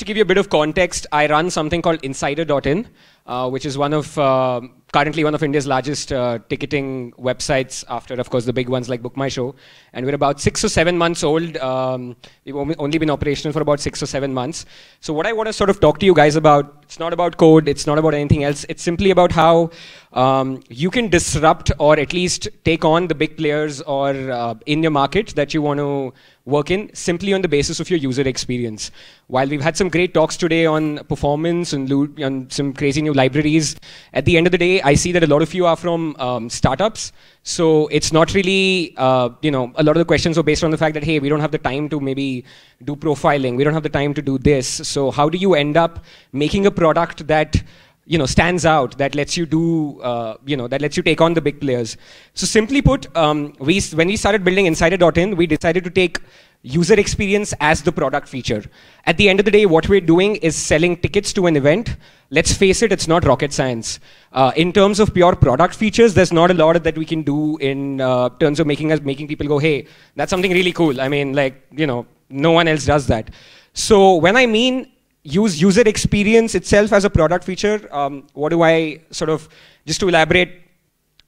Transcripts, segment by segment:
to give you a bit of context, I run something called Insider.in, uh, which is one of uh, currently one of India's largest uh, ticketing websites. After, of course, the big ones like Book My Show, and we're about six or seven months old. Um, we've only been operational for about six or seven months. So, what I want to sort of talk to you guys about it's not about code, it's not about anything else. It's simply about how um, you can disrupt or at least take on the big players or uh, in your market that you want to work in simply on the basis of your user experience. While we've had some great talks today on performance and some crazy new libraries, at the end of the day, I see that a lot of you are from um, startups. So it's not really, uh, you know, a lot of the questions are based on the fact that, hey, we don't have the time to maybe do profiling. We don't have the time to do this. So how do you end up making a product that, you know, stands out, that lets you do, uh, you know, that lets you take on the big players? So simply put, um, we, when we started building Insider.in, we decided to take user experience as the product feature. At the end of the day, what we're doing is selling tickets to an event. Let's face it, it's not rocket science. Uh, in terms of pure product features, there's not a lot that we can do in uh, terms of making us making people go, "Hey, that's something really cool." I mean, like you know, no one else does that. So when I mean use user experience itself as a product feature, um, what do I sort of just to elaborate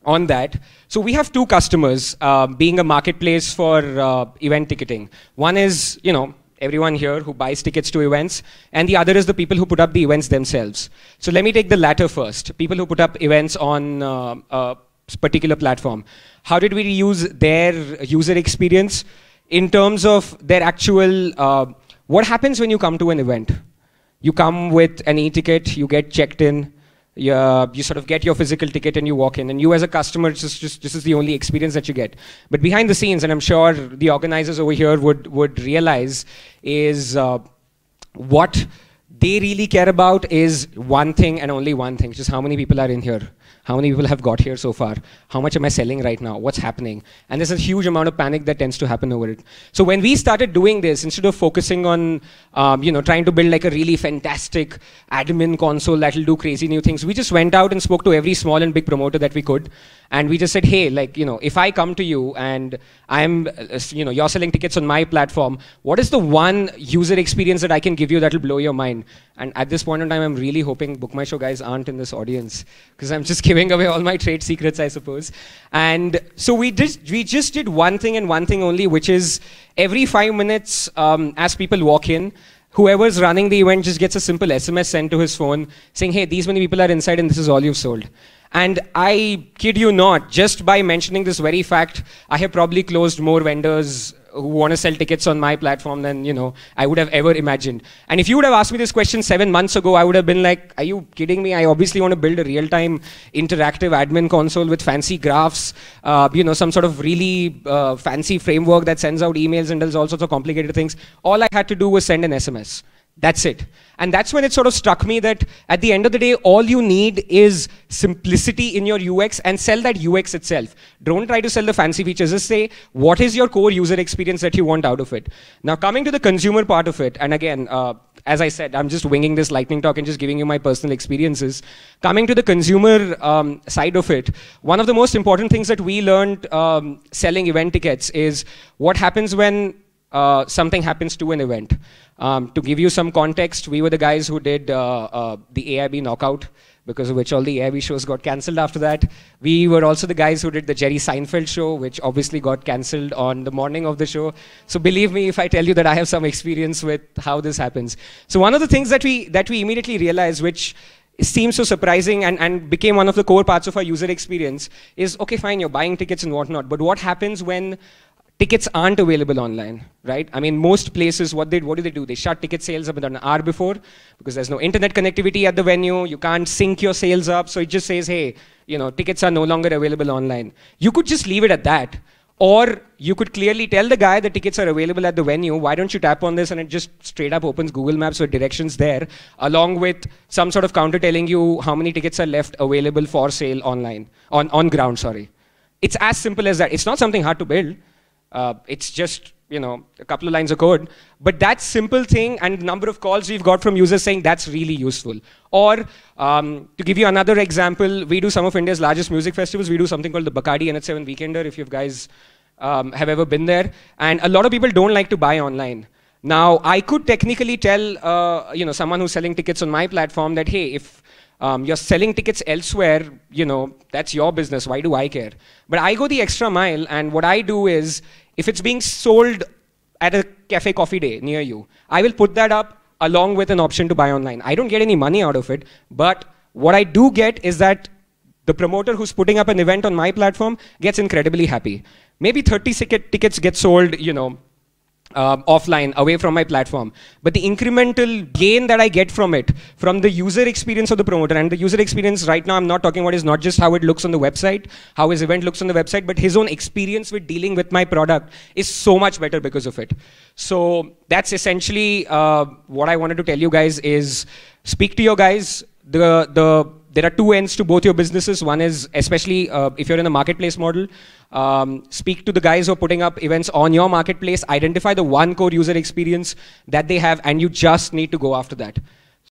on that. So we have two customers, uh, being a marketplace for uh, event ticketing. One is, you know, everyone here who buys tickets to events, and the other is the people who put up the events themselves. So let me take the latter first, people who put up events on uh, a uh, particular platform. How did we use their user experience in terms of their actual, uh, what happens when you come to an event? You come with an e-ticket, you get checked in, you, uh, you sort of get your physical ticket and you walk in and you as a customer just, just this is the only experience that you get but behind the scenes and i'm sure the organizers over here would would realize is uh, what they really care about is one thing and only one thing, which is how many people are in here? How many people have got here so far? How much am I selling right now? What's happening? And there's a huge amount of panic that tends to happen over it. So when we started doing this, instead of focusing on, um, you know, trying to build like a really fantastic admin console that'll do crazy new things, we just went out and spoke to every small and big promoter that we could, and we just said, hey, like, you know, if I come to you and I'm, uh, you know, you're selling tickets on my platform, what is the one user experience that I can give you that'll blow your mind? And at this point in time, I'm really hoping Book My Show guys aren't in this audience because I'm just giving away all my trade secrets, I suppose. And so we did, we just did one thing and one thing only, which is every five minutes, um, as people walk in, whoever's running the event just gets a simple SMS sent to his phone saying, hey, these many people are inside and this is all you've sold. And I kid you not, just by mentioning this very fact, I have probably closed more vendors who want to sell tickets on my platform than you know I would have ever imagined. And if you would have asked me this question seven months ago, I would have been like, "Are you kidding me? I obviously want to build a real-time interactive admin console with fancy graphs, uh, you know, some sort of really uh, fancy framework that sends out emails and does all sorts of complicated things." All I had to do was send an SMS. That's it. And that's when it sort of struck me that at the end of the day, all you need is simplicity in your UX and sell that UX itself. Don't try to sell the fancy features. Just say, what is your core user experience that you want out of it? Now, coming to the consumer part of it, and again, uh, as I said, I'm just winging this lightning talk and just giving you my personal experiences. Coming to the consumer um, side of it, one of the most important things that we learned um, selling event tickets is what happens when uh, something happens to an event. Um, to give you some context, we were the guys who did uh, uh, the AIB knockout, because of which all the AIB shows got cancelled after that. We were also the guys who did the Jerry Seinfeld show, which obviously got cancelled on the morning of the show. So believe me if I tell you that I have some experience with how this happens. So one of the things that we that we immediately realized, which seems so surprising and, and became one of the core parts of our user experience, is okay, fine, you're buying tickets and whatnot, but what happens when tickets aren't available online, right? I mean, most places, what, they, what do they do? They shut ticket sales up an hour before because there's no internet connectivity at the venue. You can't sync your sales up. So it just says, hey, you know, tickets are no longer available online. You could just leave it at that. Or you could clearly tell the guy the tickets are available at the venue. Why don't you tap on this and it just straight up opens Google Maps with directions there, along with some sort of counter telling you how many tickets are left available for sale online, on, on ground, sorry. It's as simple as that. It's not something hard to build. Uh, it's just you know a couple of lines of code. But that simple thing and the number of calls we've got from users saying that's really useful. Or um, to give you another example, we do some of India's largest music festivals. We do something called the Bacardi NH7 Weekender. If you guys um, have ever been there, and a lot of people don't like to buy online. Now, I could technically tell uh, you know someone who's selling tickets on my platform that hey, if um, you're selling tickets elsewhere, you know that's your business. Why do I care? But I go the extra mile, and what I do is if it's being sold at a cafe coffee day near you, I will put that up along with an option to buy online. I don't get any money out of it, but what I do get is that the promoter who's putting up an event on my platform gets incredibly happy. Maybe 30 tickets get sold, you know, um, offline, away from my platform. But the incremental gain that I get from it, from the user experience of the promoter, and the user experience right now I'm not talking about is not just how it looks on the website, how his event looks on the website, but his own experience with dealing with my product is so much better because of it. So that's essentially uh, what I wanted to tell you guys is speak to your guys. The, the there are two ends to both your businesses. One is, especially uh, if you're in a marketplace model, um, speak to the guys who are putting up events on your marketplace, identify the one core user experience that they have, and you just need to go after that.